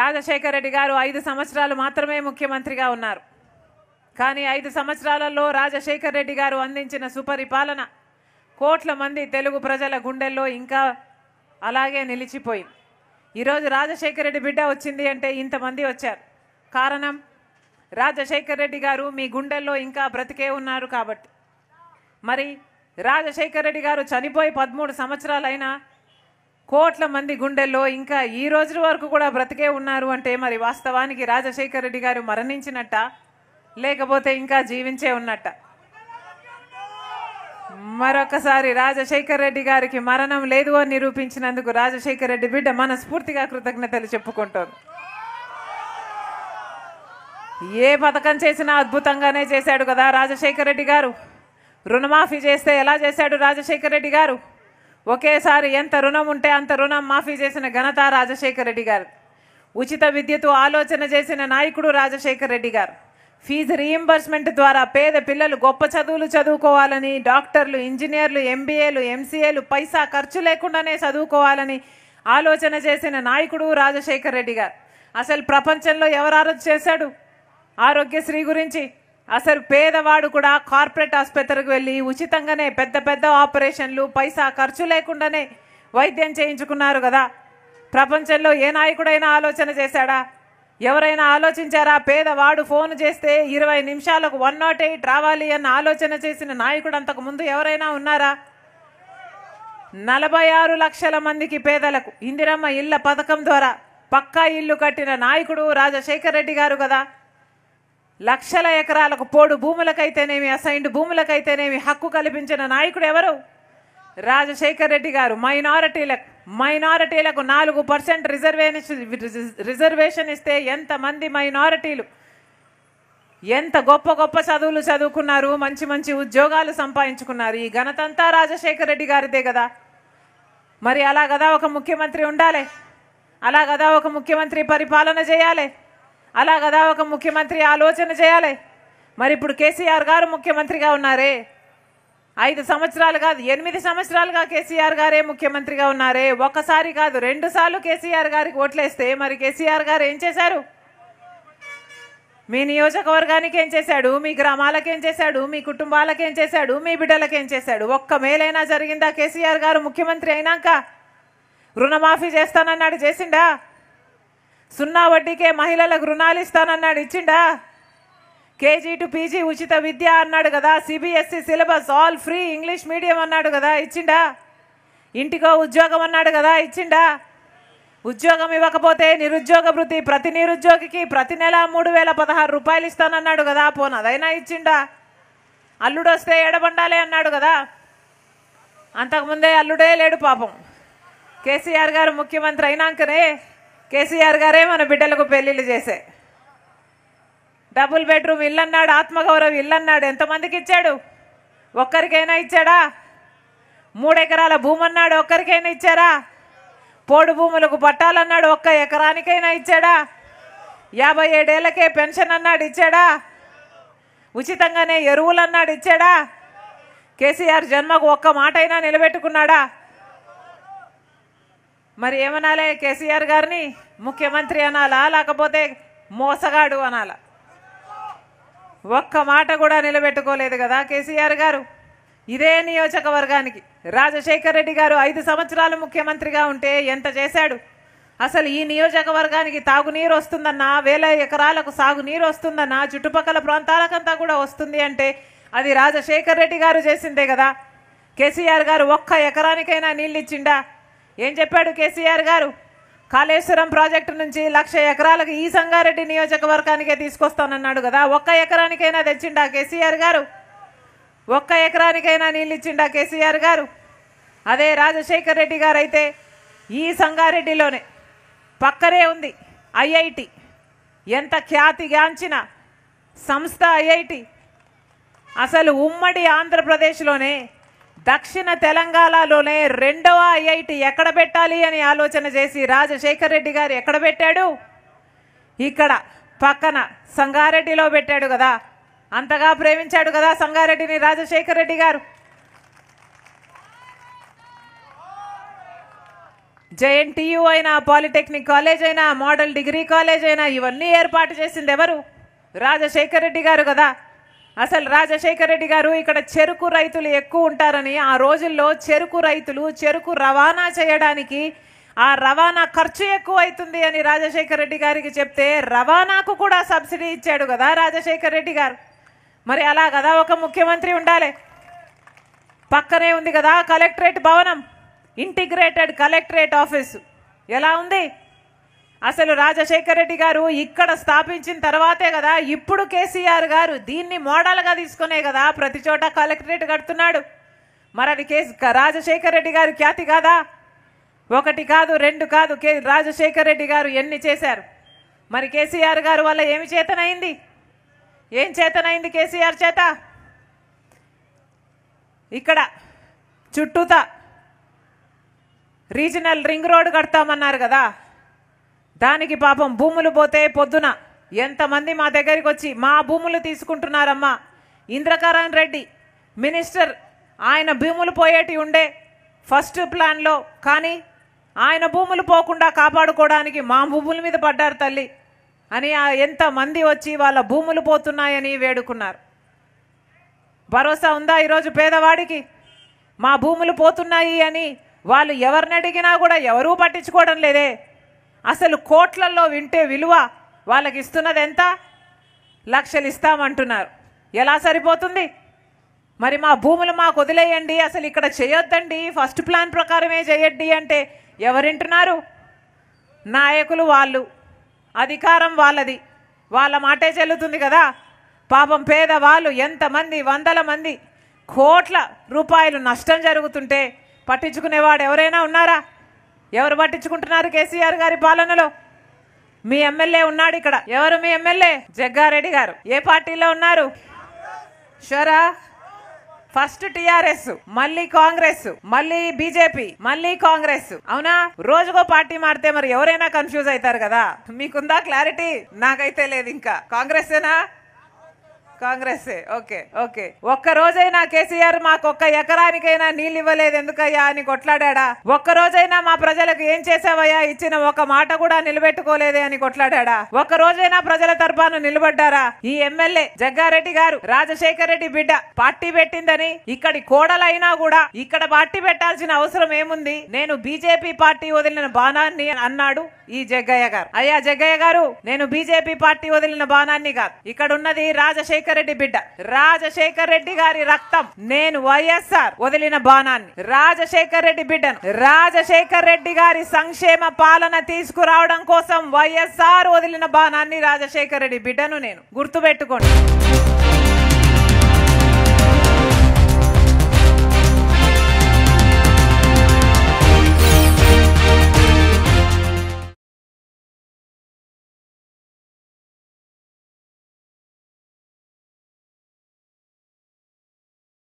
రాజశేఖర రెడ్డి గారు ఐదు సంవత్సరాలు మాత్రమే ముఖ్యమంత్రిగా ఉన్నారు కానీ ఐదు సంవత్సరాలలో రాజశేఖర రెడ్డి గారు అందించిన సుపరిపాలన కోట్ల మంది తెలుగు ప్రజల గుండెల్లో ఇంకా అలాగే నిలిచిపోయింది ఈరోజు రాజశేఖర రెడ్డి బిడ్డ వచ్చింది అంటే ఇంతమంది వచ్చారు కారణం రాజశేఖర రెడ్డి గారు మీ గుండెల్లో ఇంకా బ్రతికే ఉన్నారు కాబట్టి మరి రాజశేఖర రెడ్డి గారు చనిపోయి పదమూడు సంవత్సరాలైనా కోట్ల మంది గుండెల్లో ఇంకా ఈ రోజు వరకు కూడా బ్రతికే ఉన్నారు అంటే మరి వాస్తవానికి రాజశేఖర రెడ్డి గారు మరణించినట్ట లేకపోతే ఇంకా జీవించే ఉన్నట్ట మరొకసారి రాజశేఖర రెడ్డి గారికి మరణం లేదు అని నిరూపించినందుకు రాజశేఖర రెడ్డి బిడ్డ మనస్ఫూర్తిగా కృతజ్ఞతలు చెప్పుకుంటోంది ఏ పథకం చేసినా అద్భుతంగానే చేశాడు కదా రాజశేఖర రెడ్డి గారు రుణమాఫీ చేస్తే ఎలా చేశాడు రాజశేఖర రెడ్డి గారు ఒకేసారి ఎంత రుణం ఉంటే అంత రుణం మాఫీ చేసిన ఘనత రాజశేఖర రెడ్డి గారు ఉచిత విద్యతో ఆలోచన చేసిన నాయకుడు రాజశేఖర రెడ్డి గారు ఫీజు రీఎంబర్స్మెంట్ ద్వారా పేద పిల్లలు గొప్ప చదువులు చదువుకోవాలని డాక్టర్లు ఇంజనీర్లు ఎంబీఏలు ఎంసీఏలు పైసా ఖర్చు లేకుండానే చదువుకోవాలని ఆలోచన చేసిన నాయకుడు రాజశేఖర రెడ్డి గారు అసలు ప్రపంచంలో ఎవరు ఆరోజు చేశాడు ఆరోగ్యశ్రీ గురించి అసలు పేదవాడు కూడా కార్పొరేట్ ఆసుపత్రికి వెళ్ళి ఉచితంగానే పెద్ద పెద్ద ఆపరేషన్లు పైసా ఖర్చు లేకుండానే వైద్యం చేయించుకున్నారు కదా ప్రపంచంలో ఏ నాయకుడైనా ఆలోచన చేశాడా ఎవరైనా ఆలోచించారా పేదవాడు ఫోన్ చేస్తే ఇరవై నిమిషాలకు వన్ నాట్ ఎయిట్ రావాలి అన్న ఆలోచన చేసిన నాయకుడు అంతకు ముందు ఎవరైనా ఉన్నారా నలభై ఆరు లక్షల మందికి పేదలకు ఇందిరమ్మ ఇళ్ల పథకం ద్వారా పక్కా ఇల్లు కట్టిన నాయకుడు రాజశేఖర్ రెడ్డి గారు కదా లక్షల ఎకరాలకు పోడు భూములకైతేనేమి అసైన్డ్ భూములకైతేనేమి హక్కు కల్పించిన నాయకుడు ఎవరు రాజశేఖర్ రెడ్డి గారు మైనారిటీలకు మైనారిటీలకు నాలుగు పర్సెంట్ రిజర్వేషన్ రిజర్వేషన్ ఇస్తే ఎంతమంది మైనారిటీలు ఎంత గొప్ప గొప్ప చదువులు చదువుకున్నారు మంచి మంచి ఉద్యోగాలు సంపాదించుకున్నారు ఈ ఘనతంతా రాజశేఖర్ రెడ్డి గారిదే కదా మరి అలా కదా ఒక ముఖ్యమంత్రి ఉండాలి అలా కదా ఒక ముఖ్యమంత్రి పరిపాలన చేయాలి అలా కదా ఒక ముఖ్యమంత్రి ఆలోచన చేయాలి మరి ఇప్పుడు కేసీఆర్ గారు ముఖ్యమంత్రిగా ఉన్నారే ఐదు సంవత్సరాలు కాదు ఎనిమిది సంవత్సరాలుగా కేసీఆర్ గారే ముఖ్యమంత్రిగా ఉన్నారే ఒక్కసారి కాదు రెండు సార్లు కేసీఆర్ గారికి ఓట్లేస్తే మరి కేసీఆర్ గారు ఏం చేశారు మీ నియోజకవర్గానికి ఏం చేశాడు మీ గ్రామాలకు ఏం చేశాడు మీ కుటుంబాలకు ఏం చేశాడు మీ బిడ్డలకు ఏం చేశాడు ఒక్క మేలైనా జరిగిందా కేసీఆర్ గారు ముఖ్యమంత్రి అయినాక రుణమాఫీ చేస్తానన్నాడు చేసిండా సున్నా వడ్డీకే మహిళలకు రుణాలు ఇస్తానన్నాడు ఇచ్చిండా కేజీ టు పీజీ ఉచిత విద్య అన్నాడు కదా CBSE syllabus all free English medium అన్నాడు కదా ఇచ్చిండా ఇంటికో ఉద్యోగం అన్నాడు కదా ఇచ్చిండా ఉద్యోగం ఇవ్వకపోతే నిరుద్యోగ వృత్తి ప్రతి నిరుద్యోగికి ప్రతి నెల మూడు వేల పదహారు రూపాయలు ఇస్తానన్నాడు కదా పోనదైనా అదైనా ఇచ్చిండా అల్లుడొస్తే ఏడబండాలి అన్నాడు కదా అంతకుముందే అల్లుడే లేడు పాపం కేసీఆర్ గారు ముఖ్యమంత్రి అయినాకనే కేసీఆర్ గారే మన బిడ్డలకు పెళ్లిళ్ళు చేసే డబుల్ బెడ్రూమ్ ఇల్లు అన్నాడు ఆత్మగౌరవం ఇల్లు అన్నాడు ఎంతమందికి ఇచ్చాడు ఒక్కరికైనా ఇచ్చాడా మూడెకరాల భూమి అన్నాడు ఒక్కరికైనా ఇచ్చారా పోడు భూములకు పట్టాలన్నాడు ఒక్క ఎకరానికైనా ఇచ్చాడా యాభై ఏడేళ్లకే పెన్షన్ అన్నాడు ఇచ్చాడా ఉచితంగానే ఎరువులు అన్నాడు ఇచ్చాడా కేసీఆర్ జన్మకు ఒక్క మాటైనా నిలబెట్టుకున్నాడా మరి ఏమనాలి కేసీఆర్ గారిని ముఖ్యమంత్రి అనాలా లేకపోతే మోసగాడు అనాలా ఒక్క మాట కూడా నిలబెట్టుకోలేదు కదా కేసీఆర్ గారు ఇదే నియోజకవర్గానికి రాజశేఖర్ రెడ్డి గారు ఐదు సంవత్సరాలు ముఖ్యమంత్రిగా ఉంటే ఎంత చేశాడు అసలు ఈ నియోజకవర్గానికి తాగునీరు వస్తుందన్నా వేల ఎకరాలకు సాగునీరు వస్తుందన్నా చుట్టుపక్కల ప్రాంతాలకంతా కూడా వస్తుంది అంటే అది రాజశేఖర్ రెడ్డి గారు చేసిందే కదా కేసీఆర్ గారు ఒక్క ఎకరానికైనా నీళ్ళు ఇచ్చిండా ఏం చెప్పాడు కేసీఆర్ గారు కాళేశ్వరం ప్రాజెక్టు నుంచి లక్ష ఎకరాలకు ఈ సంగారెడ్డి నియోజకవర్గానికే తీసుకొస్తానన్నాడు కదా ఒక్క ఎకరానికైనా తెచ్చిండా కేసీఆర్ గారు ఒక్క ఎకరానికైనా నీళ్ళు ఇచ్చిండా కేసీఆర్ గారు అదే రాజశేఖర్ రెడ్డి గారు అయితే ఈ సంగారెడ్డిలోనే పక్కనే ఉంది ఐఐటి ఎంత ఖ్యాతిగాంచిన సంస్థ ఐఐటి అసలు ఉమ్మడి ఆంధ్రప్రదేశ్లోనే దక్షిణ తెలంగాణలోనే రెండవ ఐఐటి ఎక్కడ పెట్టాలి అని ఆలోచన చేసి రాజశేఖర్ రెడ్డి గారు ఎక్కడ పెట్టాడు ఇక్కడ పక్కన సంగారెడ్డిలో పెట్టాడు కదా అంతగా ప్రేమించాడు కదా సంగారెడ్డిని రాజశేఖర్ రెడ్డి గారు జేఎన్టీయూ అయినా పాలిటెక్నిక్ కాలేజ్ అయినా మోడల్ డిగ్రీ కాలేజ్ అయినా ఇవన్నీ ఏర్పాటు చేసింది ఎవరు రాజశేఖర్ రెడ్డి గారు కదా అసలు రాజశేఖర రెడ్డి గారు ఇక్కడ చెరుకు రైతులు ఎక్కువ ఉంటారని ఆ రోజుల్లో చెరుకు రైతులు చెరుకు రవాణా చేయడానికి ఆ రవాణా ఖర్చు ఎక్కువ అవుతుంది అని రాజశేఖర రెడ్డి గారికి చెప్తే రవాణాకు కూడా సబ్సిడీ ఇచ్చాడు కదా రాజశేఖర రెడ్డి గారు మరి అలా కదా ఒక ముఖ్యమంత్రి ఉండాలి పక్కనే ఉంది కదా కలెక్టరేట్ భవనం ఇంటిగ్రేటెడ్ కలెక్టరేట్ ఆఫీసు ఎలా ఉంది అసలు రాజశేఖర రెడ్డి గారు ఇక్కడ స్థాపించిన తర్వాతే కదా ఇప్పుడు కేసీఆర్ గారు దీన్ని మోడల్గా తీసుకునే కదా ప్రతి చోట కలెక్టరేట్ కడుతున్నాడు మరి అది కేసు రాజశేఖర రెడ్డి గారు ఖ్యాతి కాదా ఒకటి కాదు రెండు కాదు కే రాజశేఖర రెడ్డి గారు ఎన్ని చేశారు మరి కేసీఆర్ గారు వల్ల ఏమి చేతనైంది ఏం చేతనైంది కేసీఆర్ చేత ఇక్కడ చుట్టూత రీజనల్ రింగ్ రోడ్ కడతామన్నారు కదా దానికి పాపం భూములు పోతే పొద్దున ఎంతమంది మా దగ్గరికి వచ్చి మా భూములు తీసుకుంటున్నారమ్మా ఇంద్రకరణ్ రెడ్డి మినిస్టర్ ఆయన భూములు పోయేటి ఉండే ఫస్ట్ ప్లాన్లో కానీ ఆయన భూములు పోకుండా కాపాడుకోవడానికి మా భూముల మీద పడ్డారు తల్లి అని ఎంతమంది వచ్చి వాళ్ళ భూములు పోతున్నాయని వేడుకున్నారు భరోసా ఉందా ఈరోజు పేదవాడికి మా భూములు పోతున్నాయి అని వాళ్ళు ఎవరిని అడిగినా కూడా ఎవరూ పట్టించుకోవడం లేదే అసలు కోట్లల్లో వింటే విలువ వాళ్ళకి ఇస్తున్నది ఎంత లక్షలు ఇస్తామంటున్నారు ఎలా సరిపోతుంది మరి మా భూములు మాకు వదిలేయండి అసలు ఇక్కడ చేయొద్దండి ఫస్ట్ ప్లాన్ ప్రకారమే చేయండి అంటే ఎవరింటున్నారు నాయకులు వాళ్ళు అధికారం వాళ్ళది వాళ్ళ మాటే చెల్లుతుంది కదా పాపం పేదవాళ్ళు ఎంతమంది వందల మంది కోట్ల రూపాయలు నష్టం జరుగుతుంటే పట్టించుకునేవాడు ఎవరైనా ఉన్నారా ఎవరు పట్టించుకుంటున్నారు కేసీఆర్ గారి పాలనలో మీ ఎమ్మెల్యే ఉన్నాడు ఇక్కడ ఎవరు మీ ఎమ్మెల్యే జగ్గారెడ్డి గారు ఏ పార్టీలో ఉన్నారు షోరా ఫస్ట్ టిఆర్ఎస్ మళ్ళీ కాంగ్రెస్ మళ్ళీ బీజేపీ మళ్ళీ కాంగ్రెస్ అవునా రోజుకో పార్టీ మారితే మరి ఎవరైనా కన్ఫ్యూజ్ అవుతారు కదా మీకుందా క్లారిటీ నాకైతే లేదు ఇంకా కాంగ్రెస్ ఏనా కాంగ్రెస్ ఓకే ఓకే ఒక్క రోజైనా కేసీఆర్ మాకు ఒక్క ఎకరానికైనా నీళ్ళు ఇవ్వలేదు ఎందుకయ్యా అని కొట్లాడా ఒక్క రోజైనా మా ప్రజలకు ఏం చేసావయ్యా ఇచ్చిన ఒక మాట కూడా నిలబెట్టుకోలేదే అని కొట్లాడా ఒక్క రోజైనా ప్రజల తరఫున నిలబడ్డారా ఈ ఎమ్మెల్యే జగ్గారెడ్డి గారు రాజశేఖర రెడ్డి బిడ్డ పార్టీ పెట్టిందని ఇక్కడి కోడలైనా కూడా ఇక్కడ పార్టీ పెట్టాల్సిన అవసరం ఏముంది నేను బీజేపీ పార్టీ వదిలిన బాణాన్ని అన్నాడు ఈ జగ్గయ్య గారు అయ్యా జగ్గయ్య గారు నేను బీజేపీ పార్టీ వదిలిన బాణాన్ని కాదు ఇక్కడ ఉన్నది రాజశేఖర్ రాజశేఖర రెడ్డి బిడ్డ రాజశేఖర రెడ్డి గారి రక్తం నేను వైఎస్ఆర్ వదిలిన బాణాన్ని రాజశేఖర రెడ్డి బిడ్డను రాజశేఖర రెడ్డి గారి సంక్షేమ పాలన తీసుకురావడం కోసం వైఎస్ఆర్ వదిలిన బాణాన్ని రాజశేఖర రెడ్డి బిడ్డను నేను గుర్తుపెట్టుకోండి